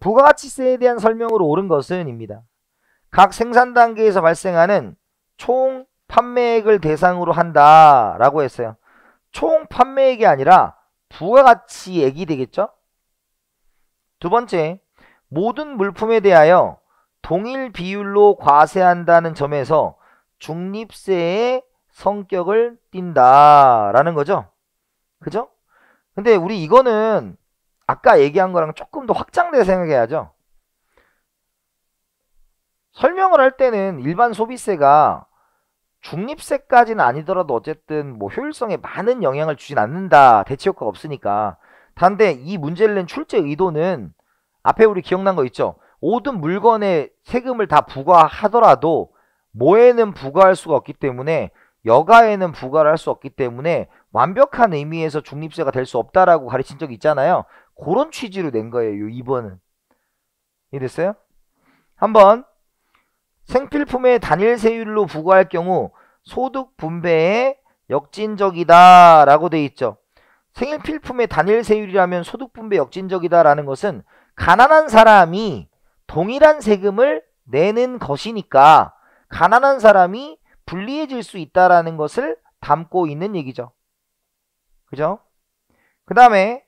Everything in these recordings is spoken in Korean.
부가가치세에 대한 설명으로 옳은 것은 입니다. 각 생산 단계에서 발생하는 총 판매액을 대상으로 한다라고 했어요. 총 판매액이 아니라 부가가치액이 되겠죠? 두 번째, 모든 물품에 대하여 동일 비율로 과세한다는 점에서 중립세의 성격을 띈다라는 거죠. 그죠? 근데 우리 이거는 아까 얘기한 거랑 조금 더 확장돼 생각해야죠. 설명을 할 때는 일반 소비세가 중립세까지는 아니더라도 어쨌든 뭐 효율성에 많은 영향을 주진 않는다. 대체 효과가 없으니까. 단데 이 문제를 낸 출제 의도는 앞에 우리 기억난 거 있죠. 모든 물건에 세금을 다 부과하더라도 뭐에는 부과할 수가 없기 때문에 여가에는 부과를 할 수 없기 때문에 완벽한 의미에서 중립세가 될 수 없다라고 가르친 적이 있잖아요. 그런 취지로 낸 거예요. 이번은이랬어요 한번 생필품의 단일세율로 부과할 경우 소득 분배에 역진적이다 라고 돼 있죠. 생필품의 단일세율이라면 소득 분배 역진적이다 라는 것은 가난한 사람이 동일한 세금을 내는 것이니까 가난한 사람이 불리해질 수 있다라는 것을 담고 있는 얘기죠. 그죠? 그 다음에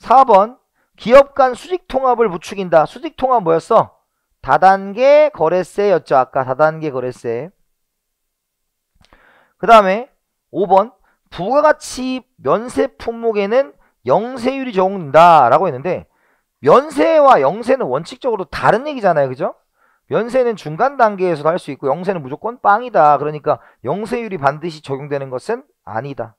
4번 기업 간 수직 통합을 부추긴다. 수직 통합 뭐였어? 다단계 거래세였죠. 아까 다단계 거래세. 그 다음에 5번 부가가치 면세 품목에는 영세율이 적용된다 라고 했는데 면세와 영세는 원칙적으로 다른 얘기잖아요. 그죠? 면세는 중간 단계에서도 할 수 있고 영세는 무조건 빵이다. 그러니까 영세율이 반드시 적용되는 것은 아니다.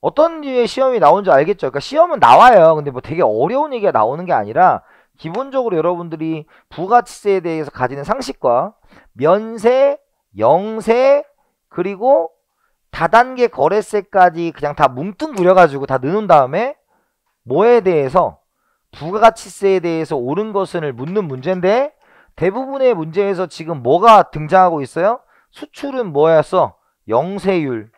어떤 류의 시험이 나온지 알겠죠? 그러니까 시험은 나와요. 근데 뭐 되게 어려운 얘기가 나오는 게 아니라 기본적으로 여러분들이 부가치세에 대해서 가지는 상식과 면세, 영세, 그리고 다단계 거래세까지 그냥 다 뭉뚱그려가지고 다 넣은 다음에 뭐에 대해서 부가가치세에 대해서 옳은 것을 묻는 문제인데 대부분의 문제에서 지금 뭐가 등장하고 있어요? 수출은 뭐였어? 영세율.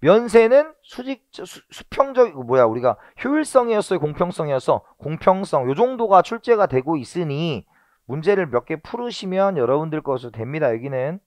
면세는 수직 수, 수평적 뭐야 우리가 효율성이었어요 공평성이었어 공평성 요 정도가 출제가 되고 있으니 문제를 몇 개 풀으시면 여러분들 것으로 됩니다 여기는